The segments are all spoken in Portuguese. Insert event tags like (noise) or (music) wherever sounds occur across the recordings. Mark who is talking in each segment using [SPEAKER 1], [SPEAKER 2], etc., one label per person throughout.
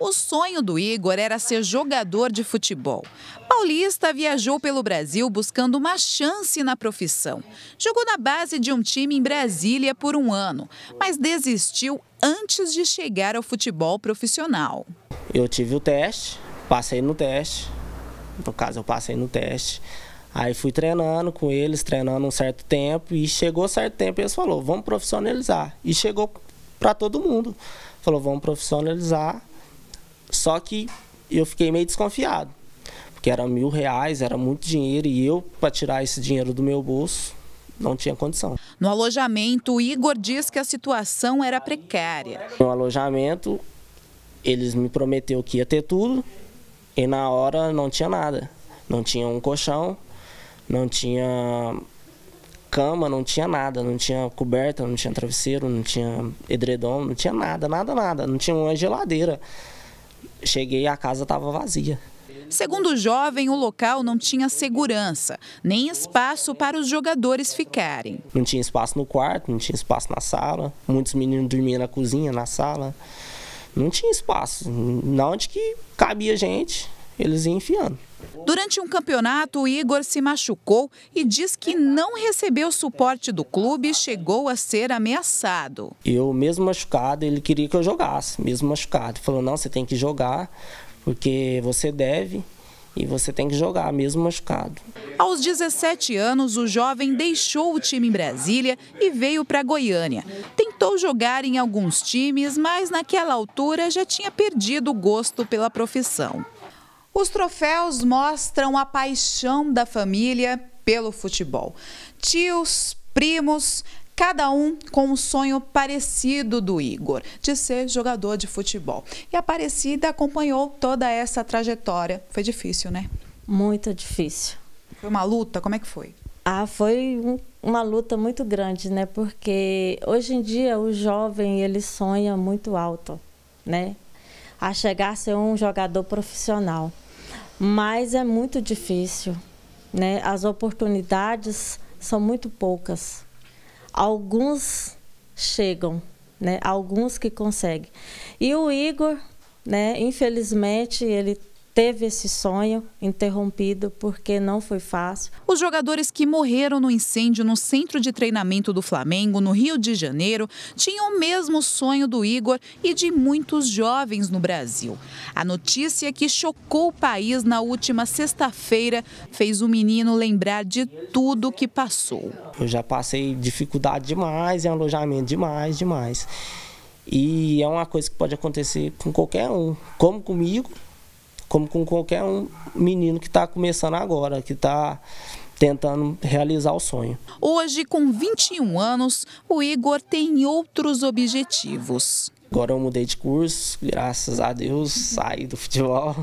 [SPEAKER 1] O sonho do Igor era ser jogador de futebol. Paulista viajou pelo Brasil buscando uma chance na profissão. Jogou na base de um time em Brasília por um ano, mas desistiu antes de chegar ao futebol profissional.
[SPEAKER 2] Eu tive o teste, passei no teste. No caso, eu passei no teste. Aí fui treinando com eles, treinando um certo tempo e chegou certo tempo e eles falou: "Vamos profissionalizar". E chegou para todo mundo. Falou: "Vamos profissionalizar". Só que eu fiquei meio desconfiado, porque era mil reais, era muito dinheiro, e eu, para tirar esse dinheiro do meu bolso, não tinha condição.
[SPEAKER 1] No alojamento, o Igor diz que a situação era precária.
[SPEAKER 2] No alojamento, eles me prometeu que ia ter tudo, e na hora não tinha nada. Não tinha um colchão, não tinha cama, não tinha nada, não tinha coberta, não tinha travesseiro, não tinha edredom, não tinha nada, nada, nada, não tinha uma geladeira. Cheguei a casa estava vazia.
[SPEAKER 1] Segundo o jovem, o local não tinha segurança, nem espaço para os jogadores ficarem.
[SPEAKER 2] Não tinha espaço no quarto, não tinha espaço na sala. Muitos meninos dormiam na cozinha, na sala. Não tinha
[SPEAKER 1] espaço. Na onde que cabia gente, eles iam enfiando. Durante um campeonato, o Igor se machucou e diz que não recebeu suporte do clube e chegou a ser ameaçado.
[SPEAKER 2] Eu, mesmo machucado, ele queria que eu jogasse, mesmo machucado. Ele falou: não, você tem que jogar, porque você deve e você tem que jogar, mesmo
[SPEAKER 1] machucado. Aos 17 anos, o jovem deixou o time em Brasília e veio para Goiânia. Tentou jogar em alguns times, mas naquela altura já tinha perdido o gosto pela profissão. Os troféus mostram a paixão da família pelo futebol. Tios, primos, cada um com um sonho parecido do Igor, de ser jogador de futebol. E a parecida acompanhou toda essa trajetória. Foi difícil, né? Muito difícil. Foi uma luta? Como é que foi? Ah, foi um, uma luta muito grande, né?
[SPEAKER 3] Porque hoje em dia o jovem ele sonha muito alto, né? A chegar a ser um jogador profissional mas é muito difícil, né? As oportunidades são muito poucas. Alguns chegam, né? Alguns que conseguem. E o Igor, né? Infelizmente ele teve esse sonho interrompido porque
[SPEAKER 1] não foi fácil. Os jogadores que morreram no incêndio no centro de treinamento do Flamengo, no Rio de Janeiro, tinham o mesmo sonho do Igor e de muitos jovens no Brasil. A notícia que chocou o país na última sexta-feira fez o menino lembrar de tudo que passou.
[SPEAKER 2] Eu já passei dificuldade demais em alojamento, demais, demais. E é uma coisa que pode acontecer com qualquer um, como comigo, como com qualquer um menino que está começando agora, que está tentando realizar o sonho.
[SPEAKER 1] Hoje, com 21 anos, o Igor tem outros objetivos.
[SPEAKER 2] Agora eu mudei de curso, graças a Deus, saí do futebol.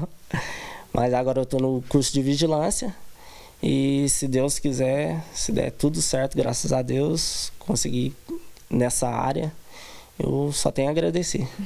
[SPEAKER 2] (laughs) Mas agora eu estou no curso de vigilância. E se Deus quiser, se der tudo certo, graças a Deus, conseguir nessa área, eu só tenho a agradecer.